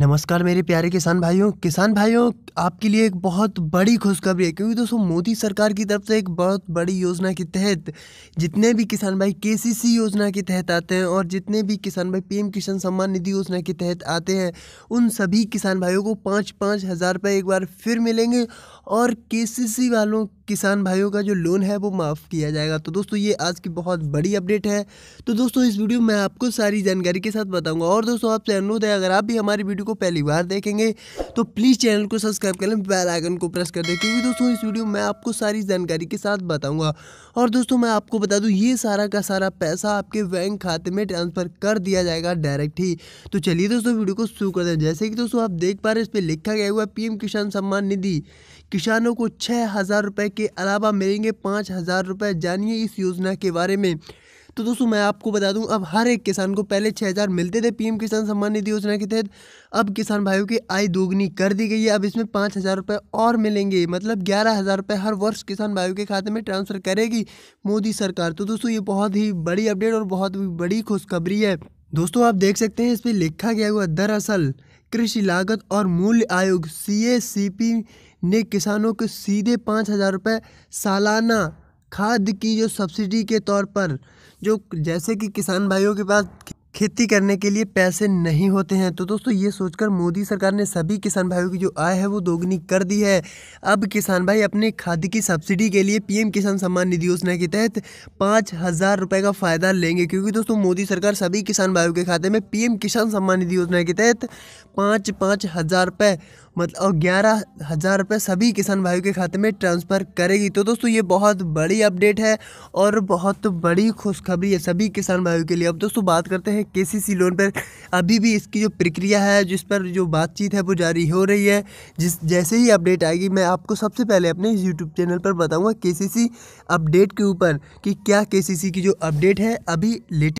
नमस्कार मेरे प्यारे किसान भाइयों किसान भाइयों आपके लिए एक बहुत बड़ी खुशखबरी है क्योंकि दोस्तों मोदी सरकार की तरफ से एक बहुत बड़ी योजना के तहत जितने भी किसान भाई केसीसी योजना के तहत आते हैं और जितने भी किसान भाई पीएम किसान सम्मान निधि योजना के तहत आते हैं उन सभी किसान भाइयों को पाँच पाँच हज़ार रुपये एक बार फिर मिलेंगे और के वालों किसान भाइयों का जो लोन है वो माफ़ किया जाएगा तो दोस्तों ये आज की बहुत बड़ी अपडेट है तो दोस्तों इस वीडियो में आपको सारी जानकारी के साथ बताऊंगा और दोस्तों आपसे अनुरोध है अगर आप भी हमारी वीडियो को पहली बार देखेंगे तो प्लीज़ चैनल को सब्सक्राइब कर लें बेल आइकन को प्रेस कर दें क्योंकि दोस्तों इस वीडियो में आपको सारी जानकारी के साथ बताऊँगा और दोस्तों मैं आपको बता दूँ ये सारा का सारा पैसा आपके बैंक खाते में ट्रांसफ़र कर दिया जाएगा डायरेक्ट ही तो चलिए दोस्तों वीडियो को शुरू कर दें जैसे कि दोस्तों आप देख पा रहे इस पर लिखा गया हुआ पी किसान सम्मान निधि किसानों को छः हज़ार रुपये के अलावा मिलेंगे पाँच हज़ार रुपये जानिए इस योजना के बारे में तो दोस्तों मैं आपको बता दूं अब हर एक किसान को पहले छः हज़ार मिलते थे पीएम किसान सम्मान निधि योजना के तहत अब किसान भाइयों की आय दोगुनी कर दी गई है अब इसमें पाँच हज़ार रुपये और मिलेंगे मतलब ग्यारह हज़ार रुपये हर वर्ष किसान भाइयों के खाते में ट्रांसफ़र करेगी मोदी सरकार तो दोस्तों ये बहुत ही बड़ी अपडेट और बहुत बड़ी खुशखबरी है दोस्तों आप देख सकते हैं इस पर लिखा गया हुआ दरअसल कृषि लागत और मूल्य आयोग सी ने किसानों को सीधे पाँच हज़ार रुपये सालाना खाद की जो सब्सिडी के तौर पर जो जैसे कि किसान भाइयों के पास खेती करने के लिए पैसे नहीं होते हैं तो दोस्तों ये सोचकर मोदी सरकार ने सभी किसान भाइयों की जो आय है वो दोगुनी कर दी है अब किसान भाई अपने खाद की सब्सिडी के लिए पीएम किसान सम्मान निधि योजना के तहत पाँच हज़ार रुपये का फ़ायदा लेंगे क्योंकि दोस्तों मोदी सरकार सभी किसान भाइयों के खाते में पी किसान सम्मान निधि योजना के तहत पाँच पाँच हज़ार रुपये मतलब और ग्यारह हज़ार रुपये सभी किसान भाइयों के खाते में ट्रांसफ़र करेगी तो दोस्तों ये बहुत बड़ी अपडेट है और बहुत बड़ी खुशखबरी है सभी किसान भाइयों के लिए अब दोस्तों बात करते हैं के लोन पर अभी भी इसकी जो प्रक्रिया है जिस पर जो बातचीत है वो जारी हो रही है जिस जैसे ही अपडेट आएगी मैं आपको सबसे पहले अपने यूट्यूब चैनल पर बताऊँगा के अपडेट के ऊपर कि क्या के की जो अपडेट है अभी लेटेस्ट